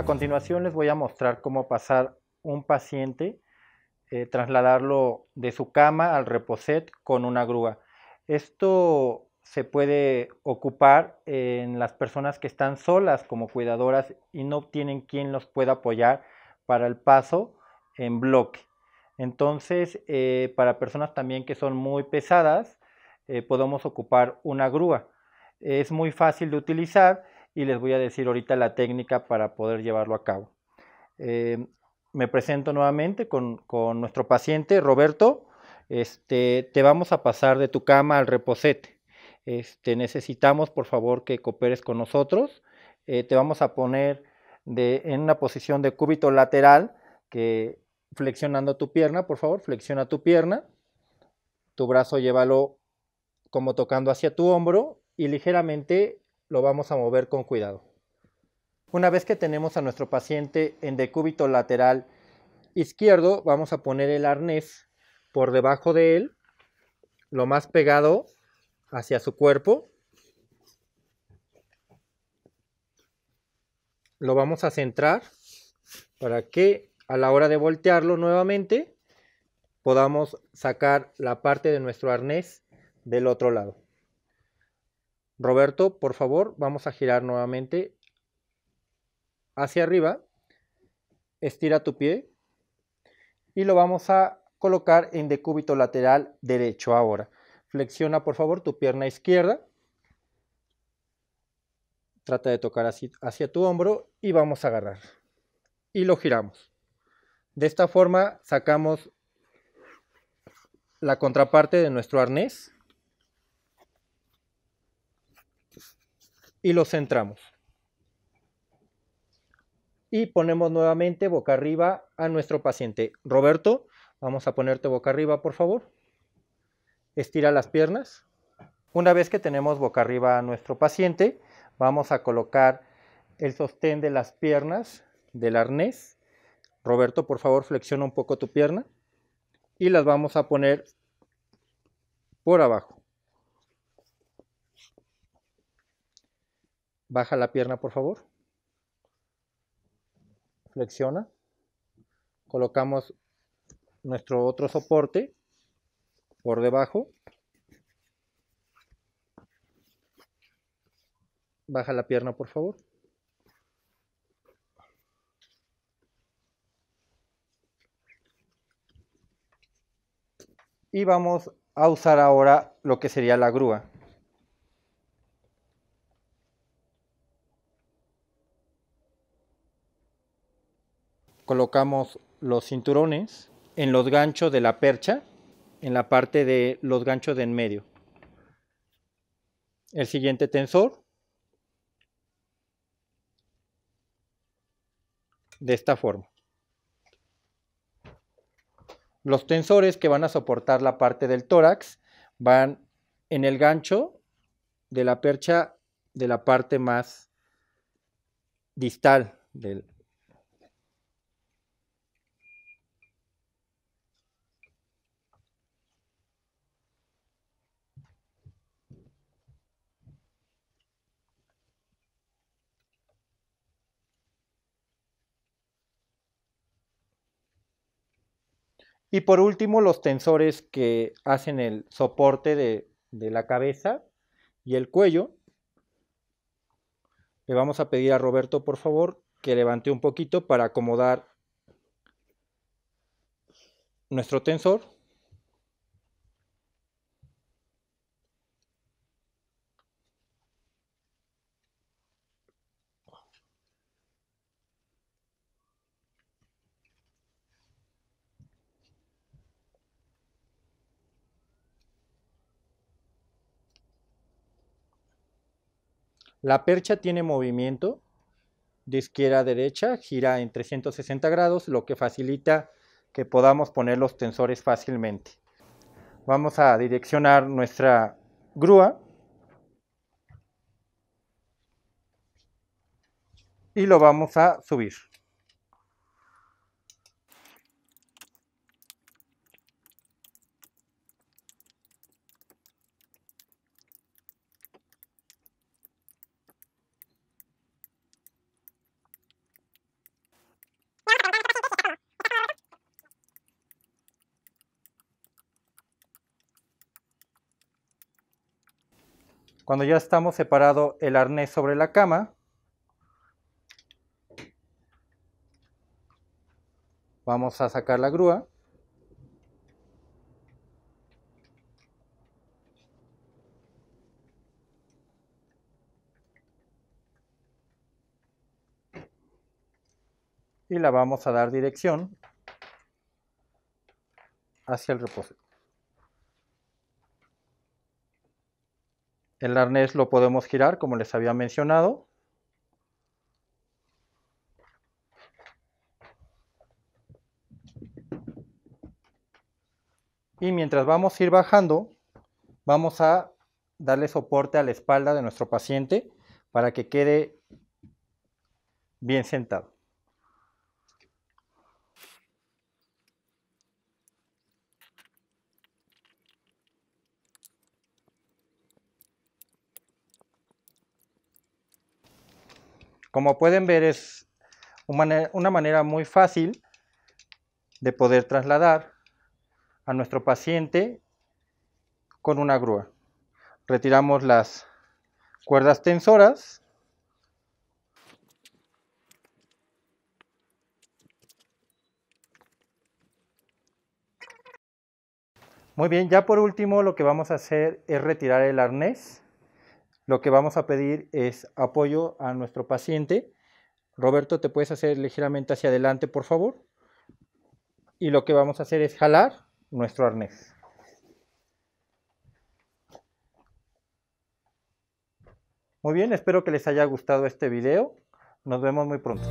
A continuación les voy a mostrar cómo pasar un paciente, eh, trasladarlo de su cama al reposet con una grúa. Esto se puede ocupar en las personas que están solas como cuidadoras y no tienen quien los pueda apoyar para el paso en bloque. Entonces, eh, para personas también que son muy pesadas, eh, podemos ocupar una grúa. Es muy fácil de utilizar y les voy a decir ahorita la técnica para poder llevarlo a cabo. Em, me presento nuevamente con, nuestro paciente, Roberto. Este, te vamos a pasar de tu cama al reposete. Este, necesitamos, por favor, que cooperes con nosotros. Eh, te vamos a poner de, en una posición de cúbito lateral, que flexionando tu pierna, por favor, flexiona tu pierna. Tu brazo llévalo como tocando hacia tu hombro y ligeramente lo vamos a mover con cuidado. Una vez que tenemos a nuestro paciente en decúbito lateral izquierdo, vamos a poner el arnés por debajo de él, lo más pegado hacia su cuerpo. Lo vamos a centrar para que a la hora de voltearlo nuevamente podamos sacar la parte de nuestro arnés del otro lado. Roberto, por favor, vamos a girar nuevamente hacia arriba. Estira tu pie y lo vamos a colocar en decúbito lateral derecho ahora. Flexiona, por favor, tu pierna izquierda. Trata de tocar así, hacia tu hombro y vamos a agarrar. Y lo giramos. De esta forma sacamos la contraparte de nuestro arnés y lo centramos. Y ponemos nuevamente boca arriba a nuestro paciente. Roberto, vamos a ponerte boca arriba, por favor. Estira las piernas. Una vez que tenemos boca arriba a nuestro paciente, vamos a colocar el sostén de las piernas del arnés. Roberto, por favor, flexiona un poco tu pierna. Y las vamos a poner por abajo. Baja la pierna, por favor. Flexiona. Colocamos nuestro otro soporte por debajo. Baja la pierna, por favor. Y vamos a usar ahora lo que sería la grúa. colocamos los cinturones en los ganchos de la percha, en la parte de los ganchos de en medio. El siguiente tensor, de esta forma. Los tensores que van a soportar la parte del tórax van en el gancho de la percha de la parte más distal del, Y por último, los tensores que hacen el soporte de, la cabeza y el cuello. Le vamos a pedir a Roberto, por favor, que levante un poquito para acomodar nuestro tensor. La percha tiene movimiento de izquierda a derecha, gira en 360 grados, lo que facilita que podamos poner los tensores fácilmente. Vamos a direccionar nuestra grúa y lo vamos a subir. Cuando ya estamos separado el arnés sobre la cama, vamos a sacar la grúa. Y la vamos a dar dirección hacia el repositorio. El arnés lo podemos girar como les había mencionado. Y mientras vamos a ir bajando, vamos a darle soporte a la espalda de nuestro paciente para que quede bien sentado. Como pueden ver es una manera muy fácil de poder trasladar a nuestro paciente con una grúa. Retiramos las cuerdas tensoras. Muy bien, ya por último lo que vamos a hacer es retirar el arnés lo que vamos a pedir es apoyo a nuestro paciente. Roberto, ¿te puedes hacer ligeramente hacia adelante, por favor? Y lo que vamos a hacer es jalar nuestro arnés. Muy bien, espero que les haya gustado este video. Nos vemos muy pronto.